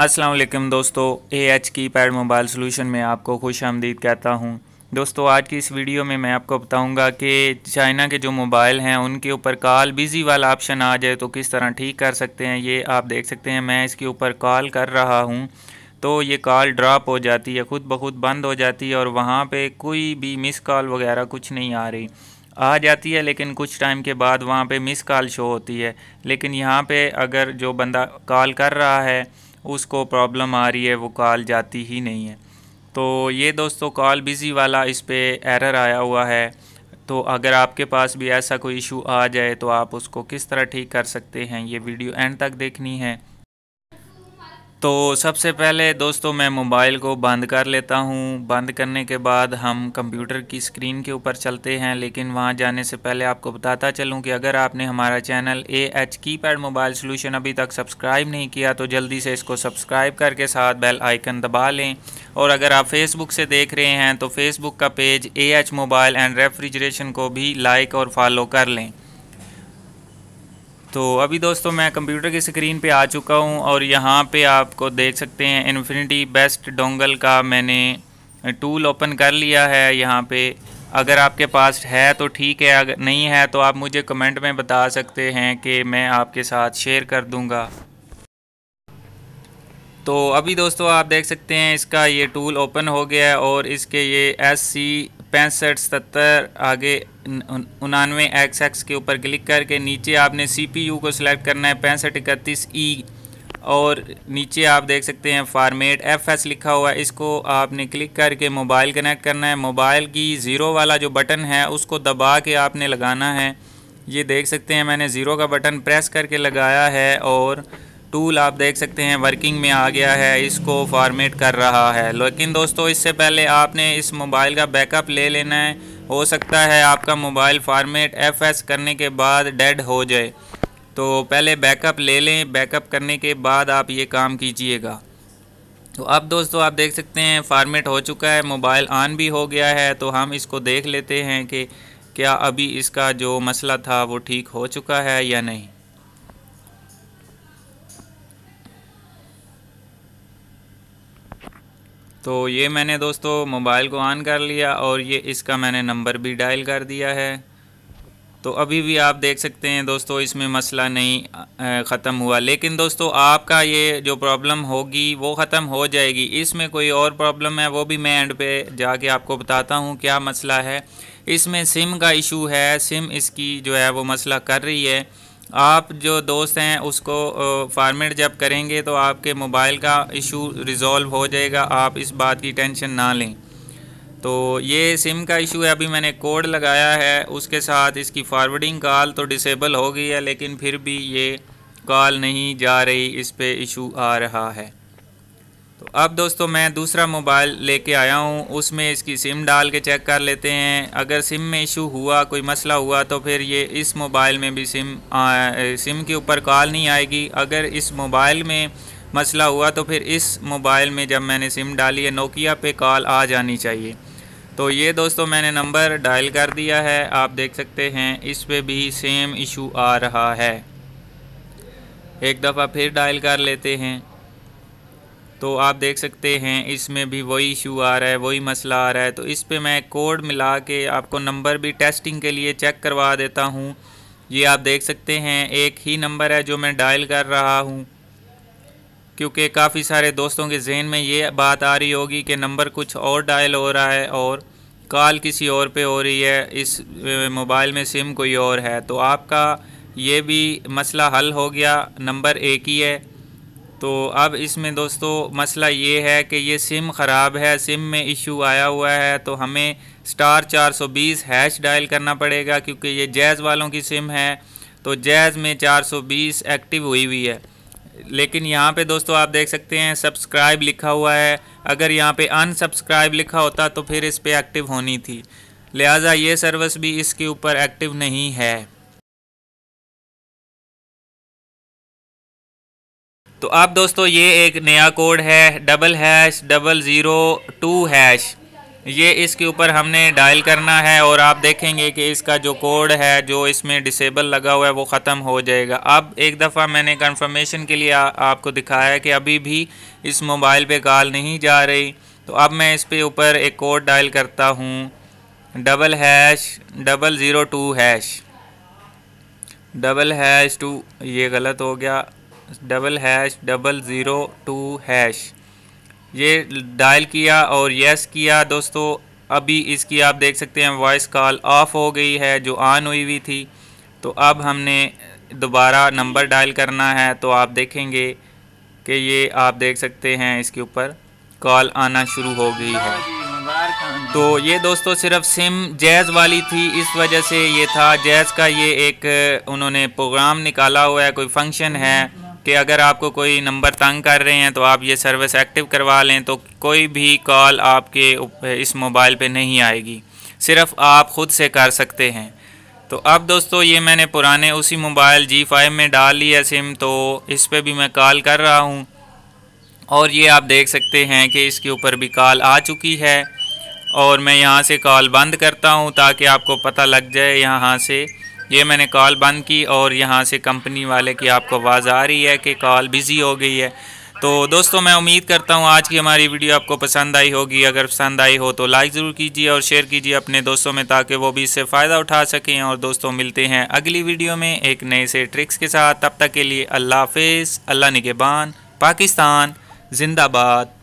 असलम दोस्तों A H keypad mobile solution में आपको खुश आमदीद कहता हूँ दोस्तों आज की इस वीडियो में मैं आपको बताऊंगा कि चाइना के जो मोबाइल हैं उनके ऊपर कॉल बिज़ी वाला ऑप्शन आ जाए तो किस तरह ठीक कर सकते हैं ये आप देख सकते हैं मैं इसके ऊपर कॉल कर रहा हूँ तो ये कॉल ड्रॉप हो जाती है ख़ुद ब खुद बंद हो जाती है और वहाँ पर कोई भी मिस कॉल वगैरह कुछ नहीं आ रही आ जाती है लेकिन कुछ टाइम के बाद वहाँ पर मिस कॉल शो होती है लेकिन यहाँ पर अगर जो बंदा कॉल कर रहा है उसको प्रॉब्लम आ रही है वो कॉल जाती ही नहीं है तो ये दोस्तों कॉल बिज़ी वाला इस पर एरर आया हुआ है तो अगर आपके पास भी ऐसा कोई इशू आ जाए तो आप उसको किस तरह ठीक कर सकते हैं ये वीडियो एंड तक देखनी है तो सबसे पहले दोस्तों मैं मोबाइल को बंद कर लेता हूँ बंद करने के बाद हम कंप्यूटर की स्क्रीन के ऊपर चलते हैं लेकिन वहाँ जाने से पहले आपको बताता चलूँ कि अगर आपने हमारा channel A H keypad mobile solution अभी तक सब्सक्राइब नहीं किया तो जल्दी से इसको सब्सक्राइब करके साथ बेल आइकन दबा लें और अगर आप फेसबुक से देख रहे हैं तो फेसबुक का page A H mobile and refrigeration को भी लाइक और फॉलो कर लें तो अभी दोस्तों मैं कंप्यूटर की स्क्रीन पे आ चुका हूँ और यहाँ पे आपको देख सकते हैं इन्फिनिटी बेस्ट डोंगल का मैंने टूल ओपन कर लिया है यहाँ पे अगर आपके पास है तो ठीक है अगर नहीं है तो आप मुझे कमेंट में बता सकते हैं कि मैं आपके साथ शेयर कर दूँगा तो अभी दोस्तों आप देख सकते हैं इसका ये टूल ओपन हो गया है और इसके ये एस सी पैंसठ सत्तर आगे उनानवे एक्स एक्स के ऊपर क्लिक करके नीचे आपने सीपीयू को सिलेक्ट करना है पैंसठ इकतीस ई e, और नीचे आप देख सकते हैं फार्मेट एफ एस लिखा हुआ है इसको आपने क्लिक करके मोबाइल कनेक्ट करना है मोबाइल की ज़ीरो वाला जो बटन है उसको दबा के आपने लगाना है ये देख सकते हैं मैंने ज़ीरो का बटन प्रेस करके लगाया है और टूल आप देख सकते हैं वर्किंग में आ गया है इसको फॉर्मेट कर रहा है लेकिन दोस्तों इससे पहले आपने इस मोबाइल का बैकअप ले लेना है हो सकता है आपका मोबाइल फॉर्मेट एफएस करने के बाद डेड हो जाए तो पहले बैकअप ले लें बैकअप करने के बाद आप ये काम कीजिएगा तो अब दोस्तों आप देख सकते हैं फॉर्मेट हो चुका है मोबाइल ऑन भी हो गया है तो हम इसको देख लेते हैं कि क्या अभी इसका जो मसला था वो ठीक हो चुका है या नहीं तो ये मैंने दोस्तों मोबाइल को ऑन कर लिया और ये इसका मैंने नंबर भी डायल कर दिया है तो अभी भी आप देख सकते हैं दोस्तों इसमें मसला नहीं ख़त्म हुआ लेकिन दोस्तों आपका ये जो प्रॉब्लम होगी वो ख़त्म हो जाएगी इसमें कोई और प्रॉब्लम है वो भी मैं एंड पे जाके आपको बताता हूँ क्या मसला है इसमें सिम का इशू है सिम इसकी जो है वो मसला कर रही है आप जो दोस्त हैं उसको फॉर्मेट जब करेंगे तो आपके मोबाइल का इशू रिज़ॉल्व हो जाएगा आप इस बात की टेंशन ना लें तो ये सिम का इशू है अभी मैंने कोड लगाया है उसके साथ इसकी फॉरवर्डिंग कॉल तो डिसेबल हो गई है लेकिन फिर भी ये कॉल नहीं जा रही इस पर इशू आ रहा है तो अब दोस्तों मैं दूसरा मोबाइल लेके आया हूँ उसमें इसकी सिम डाल के चेक कर लेते हैं अगर सिम में इशू हुआ कोई मसला हुआ तो फिर ये इस मोबाइल में भी सिम आ, सिम के ऊपर कॉल नहीं आएगी अगर इस मोबाइल में मसला हुआ तो फिर इस मोबाइल में जब मैंने सिम डाली है नोकिया पे कॉल आ जानी चाहिए तो ये दोस्तों मैंने नंबर डायल कर दिया है आप देख सकते हैं इस पर भी सेम इशू आ रहा है एक दफ़ा फिर डायल कर लेते हैं तो आप देख सकते हैं इसमें भी वही इशू आ रहा है वही मसला आ रहा है तो इस पर मैं कोड मिला के आपको नंबर भी टेस्टिंग के लिए चेक करवा देता हूँ ये आप देख सकते हैं एक ही नंबर है जो मैं डायल कर रहा हूँ क्योंकि काफ़ी सारे दोस्तों के जहन में ये बात आ रही होगी कि नंबर कुछ और डायल हो रहा है और कॉल किसी और पे हो रही है इस मोबाइल में सिम कोई और है तो आपका ये भी मसला हल हो गया नंबर एक ही है तो अब इसमें दोस्तों मसला ये है कि ये सिम ख़राब है सिम में इशू आया हुआ है तो हमें स्टार 420 हैश डायल करना पड़ेगा क्योंकि ये जैज़ वालों की सिम है तो जैज़ में 420 एक्टिव हुई हुई है लेकिन यहाँ पे दोस्तों आप देख सकते हैं सब्सक्राइब लिखा हुआ है अगर यहाँ पे अनसब्सक्राइब लिखा होता तो फिर इस पर एक्टिव होनी थी लिहाजा ये सर्विस भी इसके ऊपर एक्टिव नहीं है तो अब दोस्तों ये एक नया कोड है double hash double zero two hash ये इसके ऊपर हमने डायल करना है और आप देखेंगे कि इसका जो कोड है जो इसमें डिसेबल लगा हुआ है वो ख़त्म हो जाएगा अब एक दफ़ा मैंने कंफर्मेशन के लिए आ, आपको दिखाया है कि अभी भी इस मोबाइल पे कॉल नहीं जा रही तो अब मैं इस पे ऊपर एक कोड डायल करता हूँ double hash double zero two hash double hash two ये गलत हो गया double hash double zero two hash ये डायल किया और यस किया दोस्तों अभी इसकी आप देख सकते हैं वॉइस कॉल ऑफ हो गई है जो ऑन हुई हुई थी तो अब हमने दोबारा नंबर डायल करना है तो आप देखेंगे कि ये आप देख सकते हैं इसके ऊपर कॉल आना शुरू हो गई है तो ये दोस्तों सिर्फ सिम जैज़ वाली थी इस वजह से ये था जैज़ का ये एक उन्होंने प्रोग्राम निकाला हुआ है कोई फंक्शन है कि अगर आपको कोई नंबर तंग कर रहे हैं तो आप ये सर्विस एक्टिव करवा लें तो कोई भी कॉल आपके इस मोबाइल पे नहीं आएगी सिर्फ आप ख़ुद से कर सकते हैं तो अब दोस्तों ये मैंने पुराने उसी मोबाइल जी फाइव में डाल लिया सिम तो इस पर भी मैं कॉल कर रहा हूँ और ये आप देख सकते हैं कि इसके ऊपर भी कॉल आ चुकी है और मैं यहाँ से कॉल बंद करता हूँ ताकि आपको पता लग जाए यहाँ से ये मैंने कॉल बंद की और यहाँ से कंपनी वाले की आपको आवाज़ आ रही है कि कॉल बिज़ी हो गई है तो दोस्तों मैं उम्मीद करता हूँ आज की हमारी वीडियो आपको पसंद आई होगी अगर पसंद आई हो तो लाइक ज़रूर कीजिए और शेयर कीजिए अपने दोस्तों में ताकि वो भी इससे फ़ायदा उठा सकें और दोस्तों मिलते हैं अगली वीडियो में एक नए से ट्रिक्स के साथ तब तक के लिए अल्लाह हाफिज़ अल्लाह निगेबान पाकिस्तान जिंदाबाद